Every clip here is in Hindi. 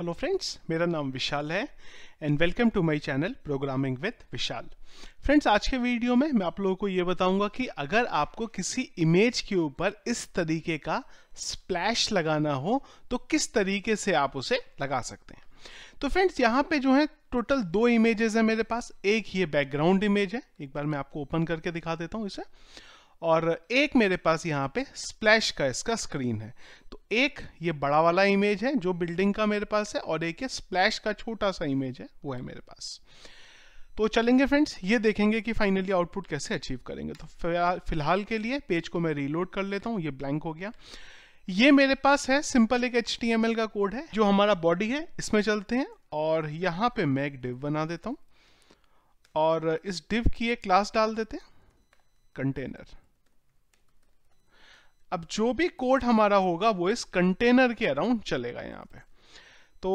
हेलो फ्रेंड्स मेरा नाम विशाल है and welcome to my channel programming with Vishal friends आज के वीडियो में मैं आप लोगों को ये बताऊंगा कि अगर आपको किसी इमेज के ऊपर इस तरीके का स्प्लैश लगाना हो तो किस तरीके से आप उसे लगा सकते हैं तो फ्रेंड्स यहाँ पे जो है टोटल दो इमेजेस है मेरे पास एक ये बैकग्राउंड इमेज है एक बार मैं आपको ओपन करके दिखा देता हूँ इसे और एक मेरे पास यहाँ पे स्प्लैश का इसका स्क्रीन है तो एक ये बड़ा वाला इमेज है जो बिल्डिंग का मेरे पास है और एक ये स्प्लैश का छोटा सा इमेज है वो है मेरे पास तो चलेंगे फ्रेंड्स ये देखेंगे कि फाइनली आउटपुट कैसे अचीव करेंगे तो फिलहाल के लिए पेज को मैं रीलोड कर लेता हूँ ये ब्लैंक हो गया ये मेरे पास है सिंपल एक एच का कोड है जो हमारा बॉडी है इसमें चलते हैं और यहाँ पे मैं एक डिव बना देता हूँ और इस डिव की एक क्लास डाल देते हैं कंटेनर अब जो भी कोड हमारा होगा वो इस कंटेनर के अराउंड चलेगा यहाँ पे तो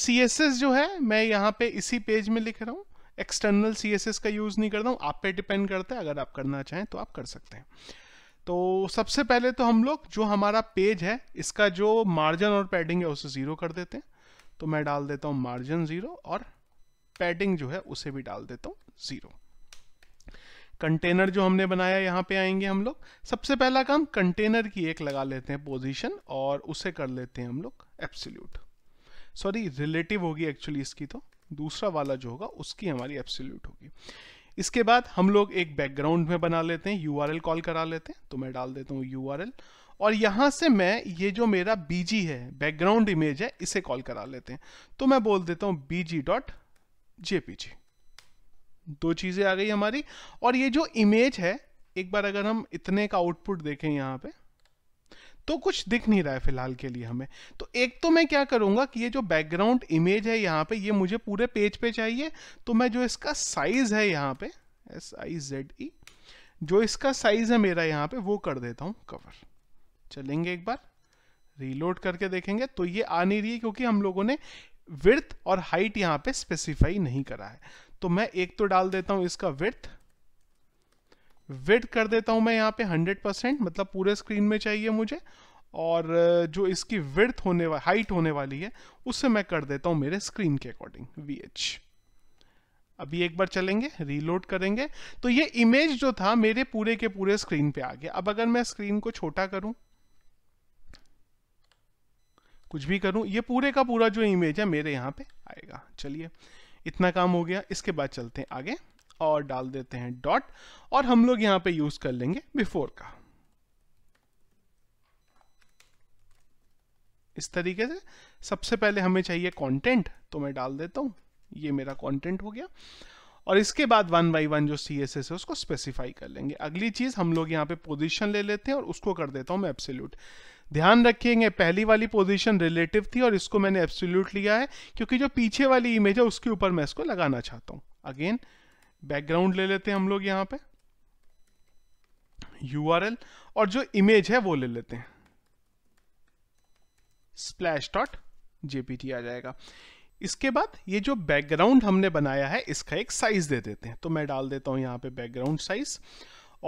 सी जो है मैं यहाँ पे इसी पेज में लिख रहा हूँ एक्सटर्नल सी का यूज़ नहीं करता हूँ आप पे डिपेंड करता है अगर आप करना चाहें तो आप कर सकते हैं तो सबसे पहले तो हम लोग जो हमारा पेज है इसका जो मार्जिन और पैडिंग है उसे ज़ीरो कर देते हैं तो मैं डाल देता हूँ मार्जिन ज़ीरो और पैडिंग जो है उसे भी डाल देता हूँ ज़ीरो कंटेनर जो हमने बनाया यहाँ पे आएंगे हम लोग सबसे पहला काम कंटेनर की एक लगा लेते हैं पोजीशन और उसे कर लेते हैं हम लोग एप्सल्यूट सॉरी रिलेटिव होगी एक्चुअली इसकी तो दूसरा वाला जो होगा उसकी हमारी एप्सल्यूट होगी इसके बाद हम लोग एक बैकग्राउंड में बना लेते हैं यू कॉल करा लेते हैं तो मैं डाल देता हूँ यू और यहाँ से मैं ये जो मेरा बीजी है बैकग्राउंड इमेज है इसे कॉल करा लेते हैं तो मैं बोल देता हूँ बीजी डॉट दो चीज़ें आ गई हमारी और ये जो इमेज है एक बार अगर हम इतने का आउटपुट देखें यहाँ पे तो कुछ दिख नहीं रहा है फिलहाल के लिए हमें तो एक तो मैं क्या करूँगा कि ये जो बैकग्राउंड इमेज है यहाँ पे ये मुझे पूरे पेज पे चाहिए तो मैं जो इसका साइज़ है यहाँ पे एस आई जेड ई जो इसका साइज़ है मेरा यहाँ पे वो कर देता हूँ कवर चलेंगे एक बार रीलोड करके देखेंगे तो ये आ नहीं रही है क्योंकि हम लोगों ने विर्थ और हाइट यहाँ पे स्पेसिफाई नहीं करा है तो मैं एक तो डाल देता हूं इसका विथ विथ कर देता हूं मैं यहां पे 100 परसेंट मतलब पूरे स्क्रीन में चाहिए मुझे और जो इसकी विथ होने वाली हाइट होने वाली है उससे मैं कर देता हूं मेरे स्क्रीन के अकॉर्डिंग वी एच अभी एक बार चलेंगे रीलोड करेंगे तो ये इमेज जो था मेरे पूरे के पूरे स्क्रीन पे आ गया अब अगर मैं स्क्रीन को छोटा करूं कुछ भी करूं ये पूरे का पूरा जो इमेज है मेरे यहां पे आएगा चलिए इतना काम हो गया इसके बाद चलते हैं आगे और डाल देते हैं डॉट और हम लोग यहां पे यूज कर लेंगे बिफोर का इस तरीके से सबसे पहले हमें चाहिए कंटेंट तो मैं डाल देता हूं ये मेरा कंटेंट हो गया और इसके बाद वन बाई वन जो सी एस एस है उसको स्पेसिफाई कर लेंगे अगली चीज़ हम लोग यहाँ पे पोजिशन ले लेते हैं और उसको कर देता हूँ मैं एब्सोल्यूट ध्यान रखिएगा पहली वाली पोजीशन रिलेटिव थी और इसको मैंने एब्सोल्यूट लिया है क्योंकि जो पीछे वाली इमेज है उसके ऊपर मैं इसको लगाना चाहता हूँ अगेन बैकग्राउंड ले लेते हैं हम लोग यहाँ पे यू और जो इमेज है वो ले लेते हैं स्प्लैश डॉट जेपीटी आ जाएगा इसके बाद ये जो बैकग्राउंड हमने बनाया है इसका एक साइज दे देते हैं तो मैं डाल देता हूं यहाँ पे बैकग्राउंड साइज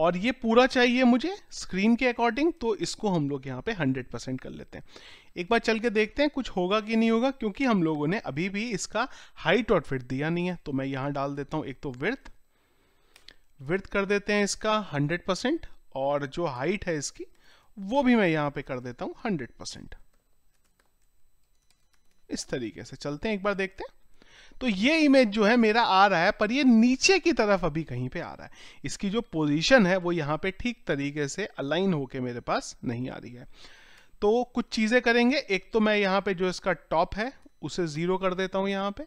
और ये पूरा चाहिए मुझे स्क्रीन के अकॉर्डिंग तो इसको हम लोग यहाँ पे 100 परसेंट कर लेते हैं एक बार चल के देखते हैं कुछ होगा कि नहीं होगा क्योंकि हम लोगों ने अभी भी इसका हाइट और फिट दिया नहीं है तो मैं यहाँ डाल देता हूँ एक तो विर्थ विर्थ कर देते हैं इसका 100 परसेंट और जो हाइट है इसकी वो भी मैं यहाँ पे कर देता हूँ हंड्रेड परसेंट इस तरीके से चलते हैं एक बार देखते हैं तो ये इमेज जो है मेरा आ रहा है पर ये नीचे की तरफ अभी कहीं पे आ रहा है इसकी जो पोजीशन है वो यहाँ पे ठीक तरीके से अलाइन होके मेरे पास नहीं आ रही है तो कुछ चीज़ें करेंगे एक तो मैं यहाँ पे जो इसका टॉप है उसे ज़ीरो कर देता हूँ यहाँ पे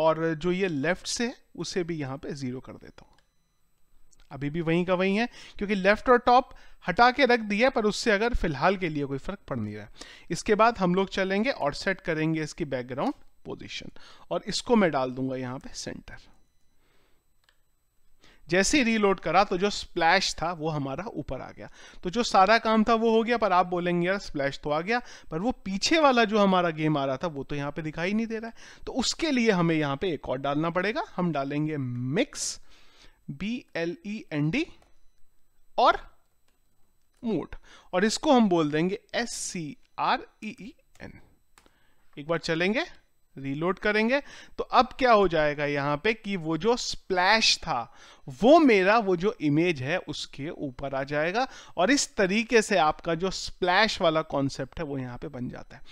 और जो ये लेफ्ट से है उसे भी यहाँ पे ज़ीरो कर देता हूँ अभी भी वहीं का वहीं है क्योंकि लेफ्ट और टॉप हटा के रख दिया पर उससे अगर फिलहाल के लिए कोई फर्क पड़ नहीं रहा इसके बाद हम लोग चलेंगे और सेट करेंगे इसकी बैकग्राउंड पोजीशन और इसको मैं डाल दूंगा यहां पे सेंटर जैसे ही रीलोड करा तो जो स्प्लैश था वो हमारा ऊपर आ गया तो जो सारा काम था वो हो गया पर आप बोलेंगे यार स्प्लैश तो आ गया पर वो पीछे वाला जो हमारा गेम आ रहा था वो तो यहां पे दिखाई नहीं दे रहा है तो उसके लिए हमें यहाँ पे एक और डालना पड़ेगा हम डालेंगे mix B L E N D और मोड और इसको हम बोल देंगे S C R E N एक बार चलेंगे रीलोड करेंगे तो अब क्या हो जाएगा यहां पे कि वो जो स्प्लैश था वो मेरा वो जो इमेज है उसके ऊपर आ जाएगा और इस तरीके से आपका जो स्प्लैश वाला कॉन्सेप्ट है वो यहां पे बन जाता है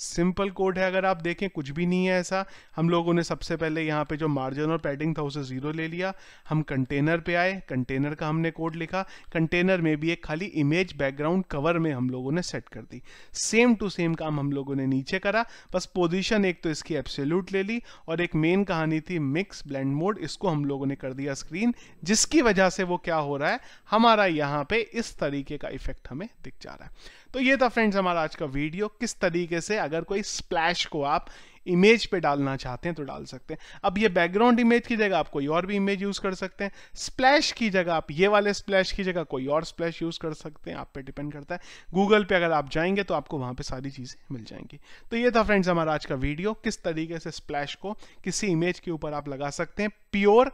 सिंपल कोड है अगर आप देखें कुछ भी नहीं है ऐसा हम लोगों ने सबसे पहले यहाँ पे जो मार्जिन और पैडिंग था उसे ज़ीरो ले लिया हम कंटेनर पे आए कंटेनर का हमने कोड लिखा कंटेनर में भी एक खाली इमेज बैकग्राउंड कवर में हम लोगों ने सेट कर दी सेम टू सेम काम हम लोगों ने नीचे करा बस पोजिशन एक तो इसकी एप्सोल्यूट ले ली और एक मेन कहानी थी मिक्स ब्लैंड मोड इसको हम लोगों ने कर दिया स्क्रीन जिसकी वजह से वो क्या हो रहा है हमारा यहाँ पे इस तरीके का इफेक्ट हमें दिख जा रहा है तो ये था फ्रेंड्स हमारा आज का वीडियो किस तरीके से अगर कोई स्प्लैश को आप इमेज पे डालना चाहते हैं तो डाल सकते हैं अब ये बैकग्राउंड इमेज की जगह आप कोई और भी इमेज यूज़ कर सकते हैं स्प्लैश की जगह आप ये वाले स्प्लैश की जगह कोई और स्प्लैश यूज़ कर सकते हैं आप पे डिपेंड करता है गूगल पे अगर आप जाएंगे तो आपको वहां पर सारी चीज़ें मिल जाएंगी तो ये था फ्रेंड्स हमारा आज का वीडियो किस तरीके से स्प्लैश को किसी इमेज के ऊपर आप लगा सकते हैं प्योर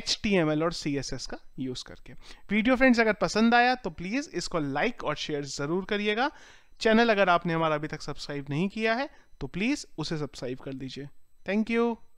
एच और सी का यूज़ करके वीडियो फ्रेंड्स अगर पसंद आया तो प्लीज़ इसको लाइक और शेयर ज़रूर करिएगा चैनल अगर आपने हमारा अभी तक सब्सक्राइब नहीं किया है तो प्लीज़ उसे सब्सक्राइब कर दीजिए थैंक यू